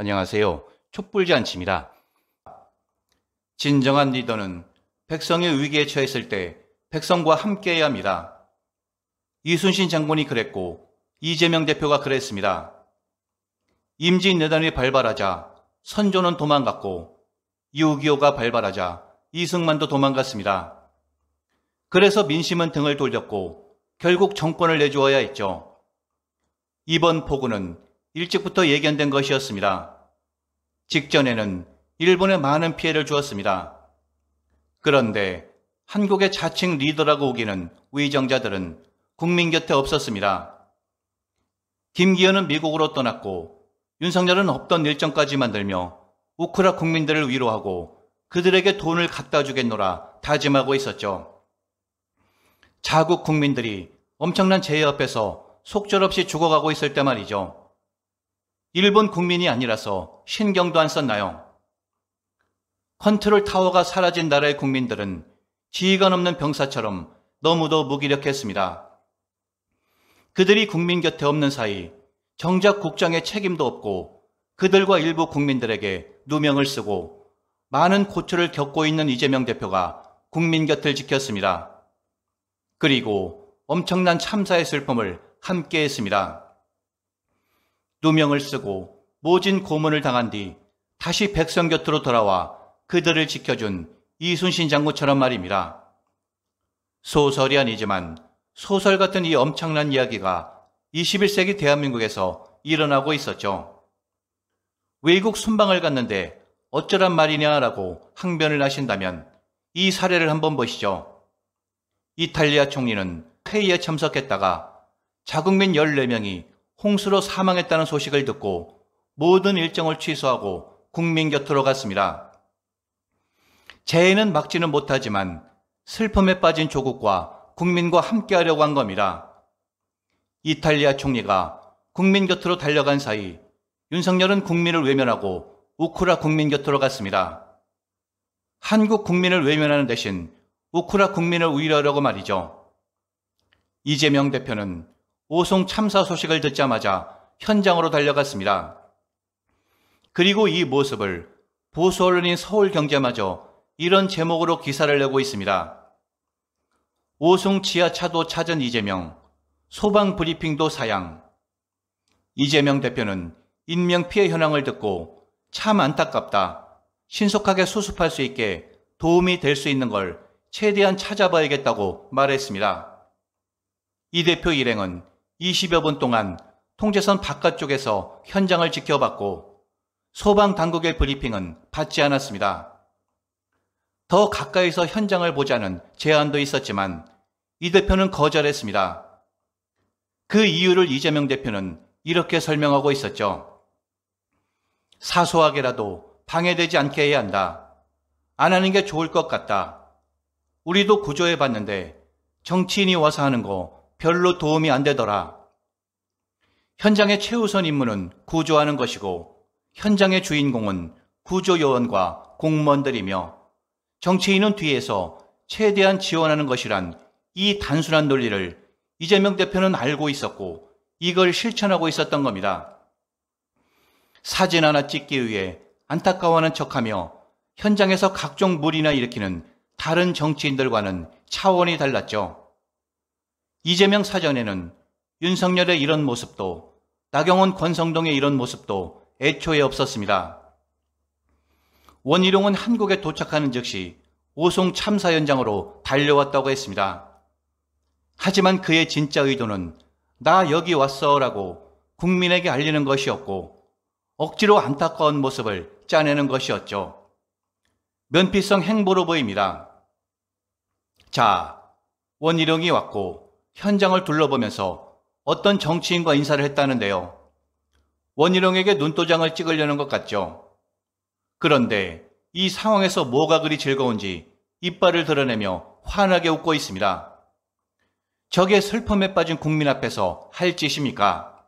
안녕하세요. 촛불잔치입니다. 진정한 리더는 백성의 위기에 처했을 때 백성과 함께해야 합니다. 이순신 장군이 그랬고 이재명 대표가 그랬습니다. 임진왜단이 발발하자 선조는 도망갔고 유기호가 발발하자 이승만도 도망갔습니다. 그래서 민심은 등을 돌렸고 결국 정권을 내주어야 했죠. 이번 폭우는 일찍부터 예견된 것이었습니다. 직전에는 일본에 많은 피해를 주었습니다. 그런데 한국의 자칭 리더라고 우기는 위정자들은 국민 곁에 없었습니다. 김기현은 미국으로 떠났고 윤석열은 없던 일정까지 만들며 우크라 국민들을 위로하고 그들에게 돈을 갖다 주겠노라 다짐하고 있었죠. 자국 국민들이 엄청난 재해 앞에서 속절없이 죽어가고 있을 때 말이죠. 일본 국민이 아니라서 신경도 안 썼나요? 컨트롤 타워가 사라진 나라의 국민들은 지휘관 없는 병사처럼 너무도 무기력했습니다. 그들이 국민 곁에 없는 사이 정작 국장의 책임도 없고 그들과 일부 국민들에게 누명을 쓰고 많은 고초를 겪고 있는 이재명 대표가 국민 곁을 지켰습니다. 그리고 엄청난 참사의 슬픔을 함께 했습니다. 누명을 쓰고 모진 고문을 당한 뒤 다시 백성 곁으로 돌아와 그들을 지켜준 이순신 장군처럼 말입니다. 소설이 아니지만 소설 같은 이 엄청난 이야기가 21세기 대한민국에서 일어나고 있었죠. 외국 순방을 갔는데 어쩌란 말이냐라고 항변을 하신다면 이 사례를 한번 보시죠. 이탈리아 총리는 회의에 참석했다가 자국민 14명이 홍수로 사망했다는 소식을 듣고 모든 일정을 취소하고 국민 곁으로 갔습니다. 재해는 막지는 못하지만 슬픔에 빠진 조국과 국민과 함께하려고 한 겁니다. 이탈리아 총리가 국민 곁으로 달려간 사이 윤석열은 국민을 외면하고 우크라 국민 곁으로 갔습니다. 한국 국민을 외면하는 대신 우크라 국민을 위로하려고 말이죠. 이재명 대표는 오송 참사 소식을 듣자마자 현장으로 달려갔습니다. 그리고 이 모습을 보수 언론인 서울경제마저 이런 제목으로 기사를 내고 있습니다. 오송 지하차도 찾은 이재명, 소방 브리핑도 사양. 이재명 대표는 인명 피해 현황을 듣고 참 안타깝다. 신속하게 수습할 수 있게 도움이 될 수 있는 걸 최대한 찾아봐야겠다고 말했습니다. 이 대표 일행은 20여 분 동안 통제선 바깥쪽에서 현장을 지켜봤고 소방 당국의 브리핑은 받지 않았습니다. 더 가까이서 현장을 보자는 제안도 있었지만 이 대표는 거절했습니다. 그 이유를 이재명 대표는 이렇게 설명하고 있었죠. 사소하게라도 방해되지 않게 해야 한다. 안 하는 게 좋을 것 같다. 우리도 구조해봤는데 정치인이 와서 하는 거 별로 도움이 안 되더라. 현장의 최우선 임무는 구조하는 것이고 현장의 주인공은 구조요원과 공무원들이며 정치인은 뒤에서 최대한 지원하는 것이란 이 단순한 논리를 이재명 대표는 알고 있었고 이걸 실천하고 있었던 겁니다. 사진 하나 찍기 위해 안타까워하는 척하며 현장에서 각종 물이나 일으키는 다른 정치인들과는 차원이 달랐죠. 이재명 사전에는 윤석열의 이런 모습도 나경원 권성동의 이런 모습도 애초에 없었습니다. 원희룡은 한국에 도착하는 즉시 오송 참사 현장으로 달려왔다고 했습니다. 하지만 그의 진짜 의도는 나 여기 왔어라고 국민에게 알리는 것이었고 억지로 안타까운 모습을 짜내는 것이었죠. 면피성 행보로 보입니다. 자, 원희룡이 왔고 현장을 둘러보면서 어떤 정치인과 인사를 했다는데요. 원희룡에게 눈도장을 찍으려는 것 같죠. 그런데 이 상황에서 뭐가 그리 즐거운지 이빨을 드러내며 환하게 웃고 있습니다. 적의 슬픔에 빠진 국민 앞에서 할 짓입니까?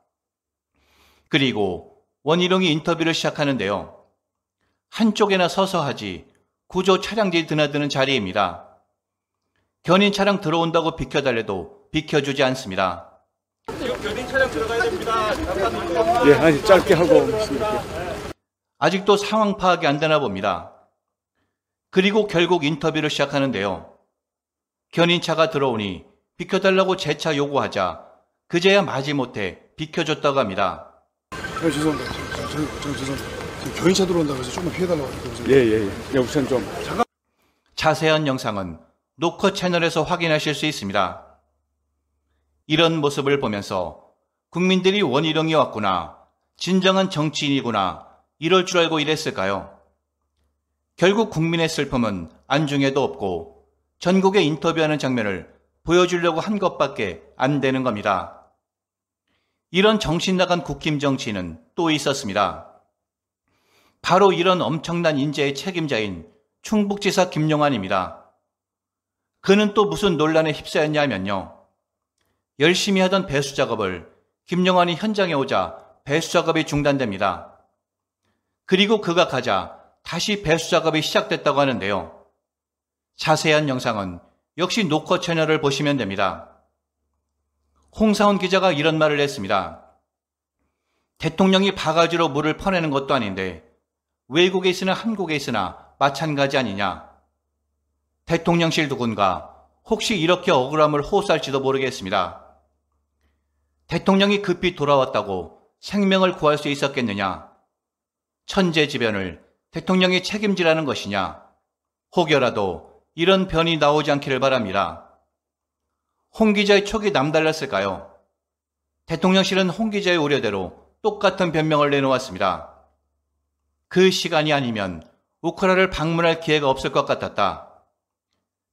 그리고 원희룡이 인터뷰를 시작하는데요. 한쪽에나 서서 하지 구조 차량들이 드나드는 자리입니다. 견인 차량 들어온다고 비켜달래도 비켜주지 않습니다. 예, 아니 짧게 하고 아직도 상황 파악이 안 되나 봅니다. 그리고 결국 인터뷰를 시작하는데요. 견인차가 들어오니 비켜달라고 재차 요구하자 그제야 마지못해 비켜줬다고 합니다. 네, 죄송합니다. 저, 저, 저, 죄송합니다. 견인차 들어온다고 해서 조금 피해달라고 예, 예, 예. 우선 좀. 자세한 영상은 노커 채널에서 확인하실 수 있습니다. 이런 모습을 보면서 국민들이 원희룡이 왔구나, 진정한 정치인이구나, 이럴 줄 알고 이랬을까요? 결국 국민의 슬픔은 안중에도 없고 전국에 인터뷰하는 장면을 보여주려고 한 것밖에 안 되는 겁니다. 이런 정신 나간 국힘 정치인은 또 있었습니다. 바로 이런 엄청난 인재의 책임자인 충북지사 김용환입니다. 그는 또 무슨 논란에 휩싸였냐면요. 열심히 하던 배수 작업을 김영환이 현장에 오자 배수 작업이 중단됩니다. 그리고 그가 가자 다시 배수 작업이 시작됐다고 하는데요. 자세한 영상은 역시 노커 채널을 보시면 됩니다. 홍사훈 기자가 이런 말을 했습니다. 대통령이 바가지로 물을 퍼내는 것도 아닌데 외국에 있으나 한국에 있으나 마찬가지 아니냐. 대통령실 누군가 혹시 이렇게 억울함을 호소할지도 모르겠습니다. 대통령이 급히 돌아왔다고 생명을 구할 수 있었겠느냐? 천재지변을 대통령이 책임지라는 것이냐? 혹여라도 이런 변이 나오지 않기를 바랍니다. 홍 기자의 촉이 남달랐을까요? 대통령실은 홍 기자의 우려대로 똑같은 변명을 내놓았습니다. 그 시간이 아니면 우크라를 방문할 기회가 없을 것 같았다.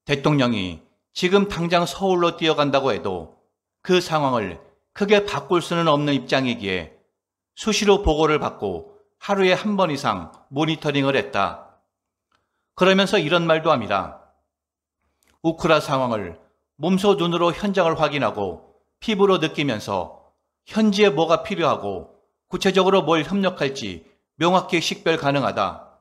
대통령이 지금 당장 서울로 뛰어간다고 해도 그 상황을 크게 바꿀 수는 없는 입장이기에 수시로 보고를 받고 하루에 한 번 이상 모니터링을 했다. 그러면서 이런 말도 합니다. 우크라 상황을 몸소 눈으로 현장을 확인하고 피부로 느끼면서 현지에 뭐가 필요하고 구체적으로 뭘 협력할지 명확히 식별 가능하다.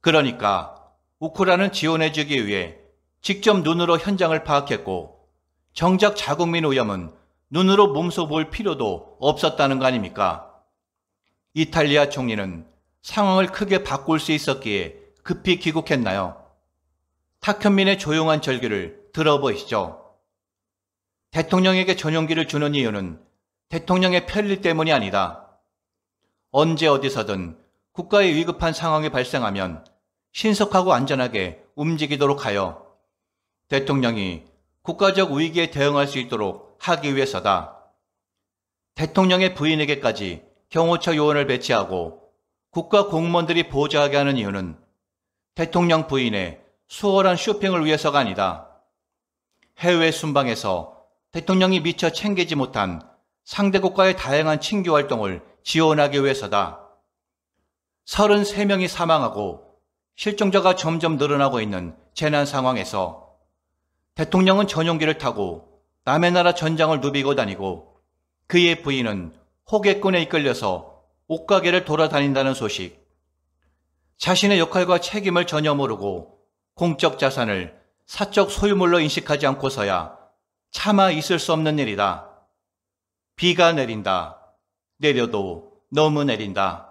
그러니까 우크라는 지원해주기 위해 직접 눈으로 현장을 파악했고 정작 자국민 오염은 눈으로 몸소 볼 필요도 없었다는 거 아닙니까? 이탈리아 총리는 상황을 크게 바꿀 수 있었기에 급히 귀국했나요? 탁현민의 조용한 절규를 들어보시죠. 대통령에게 전용기를 주는 이유는 대통령의 편리 때문이 아니다. 언제 어디서든 국가의 위급한 상황이 발생하면 신속하고 안전하게 움직이도록 하여 대통령이 국가적 위기에 대응할 수 있도록 하기 위해서다. 대통령의 부인에게까지 경호처 요원을 배치하고 국가 공무원들이 보좌하게 하는 이유는 대통령 부인의 수월한 쇼핑을 위해서가 아니다. 해외 순방에서 대통령이 미처 챙기지 못한 상대 국가의 다양한 친교 활동을 지원하기 위해서다. 33명이 사망하고 실종자가 점점 늘어나고 있는 재난 상황에서 대통령은 전용기를 타고 남의 나라 전장을 누비고 다니고 그의 부인은 호객꾼에 이끌려서 옷가게를 돌아다닌다는 소식. 자신의 역할과 책임을 전혀 모르고 공적 자산을 사적 소유물로 인식하지 않고서야 차마 있을 수 없는 일이다. 비가 내린다. 내려도 너무 내린다.